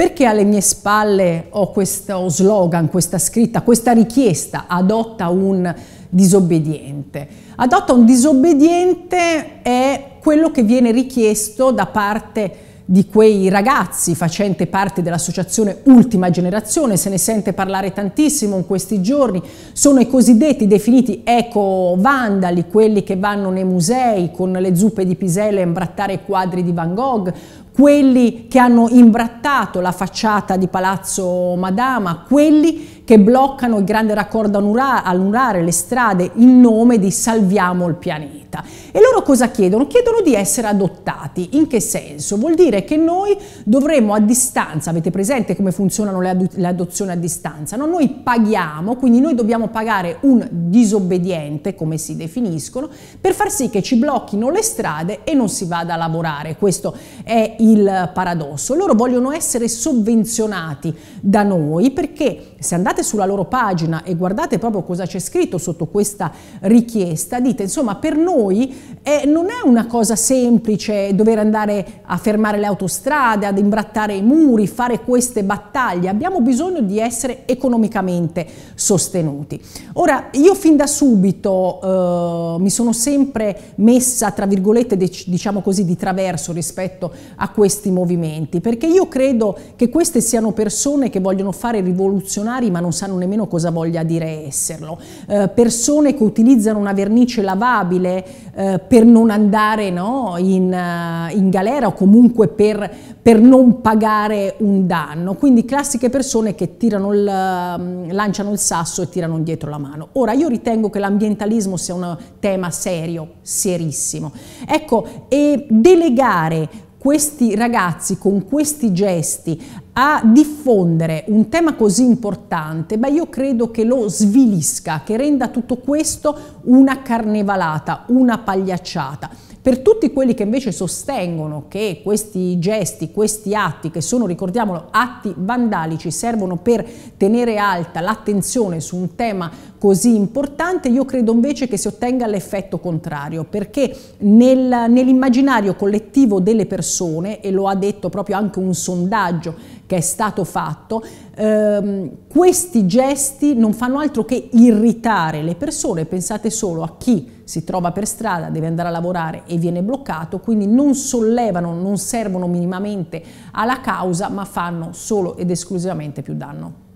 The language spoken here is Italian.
Perché alle mie spalle ho questo slogan, questa scritta, questa richiesta, adotta un disobbediente? Adotta un disobbediente è quello che viene richiesto da parte di quei ragazzi facente parte dell'associazione Ultima Generazione, se ne sente parlare tantissimo in questi giorni, sono i cosiddetti definiti eco-vandali, quelli che vanno nei musei con le zuppe di piselle a imbrattare i quadri di Van Gogh, quelli che hanno imbrattato la facciata di Palazzo Madama, quelli che bloccano il grande raccordo anulare, le strade, in nome di salviamo il pianeta. E loro cosa chiedono? Chiedono di essere adottati. In che senso? Vuol dire che noi dovremo a distanza, avete presente come funzionano le, ad- le adozioni a distanza? No? Noi paghiamo, quindi noi dobbiamo pagare un disobbediente, come si definiscono, per far sì che ci blocchino le strade e non si vada a lavorare. Questo è il paradosso. Loro vogliono essere sovvenzionati da noi perché se andate andate sulla loro pagina e guardate proprio cosa c'è scritto sotto questa richiesta, dite insomma per noi eh, non è una cosa semplice dover andare a fermare le autostrade, ad imbrattare i muri, fare queste battaglie, abbiamo bisogno di essere economicamente sostenuti. Ora io fin da subito eh, mi sono sempre messa tra virgolette diciamo così di traverso rispetto a questi movimenti perché io credo che queste siano persone che vogliono fare rivoluzionari ma non sanno nemmeno cosa voglia dire esserlo, eh, persone che utilizzano una vernice lavabile eh, per non andare no, in, uh, in, galera o comunque per, per, non pagare un danno, quindi classiche persone che il, mm, lanciano il sasso e tirano dietro la mano. Ora io ritengo che l'ambientalismo sia un tema serio, serissimo. Ecco, e delegare questi ragazzi con questi gesti a diffondere un tema così importante, beh io credo che lo svilisca, che renda tutto questo una carnevalata, una pagliacciata. Per tutti quelli che invece sostengono che questi gesti, questi atti, che sono, ricordiamolo, atti vandalici, servono per tenere alta l'attenzione su un tema così importante, io credo invece che si ottenga l'effetto contrario, perché nel, nell'immaginario collettivo delle persone, e lo ha detto proprio anche un sondaggio che è stato fatto, ehm, questi gesti non fanno altro che irritare le persone, pensate solo a chi si trova per strada, deve andare a lavorare e viene bloccato, quindi non sollevano, non servono minimamente alla causa, ma fanno solo ed esclusivamente più danno.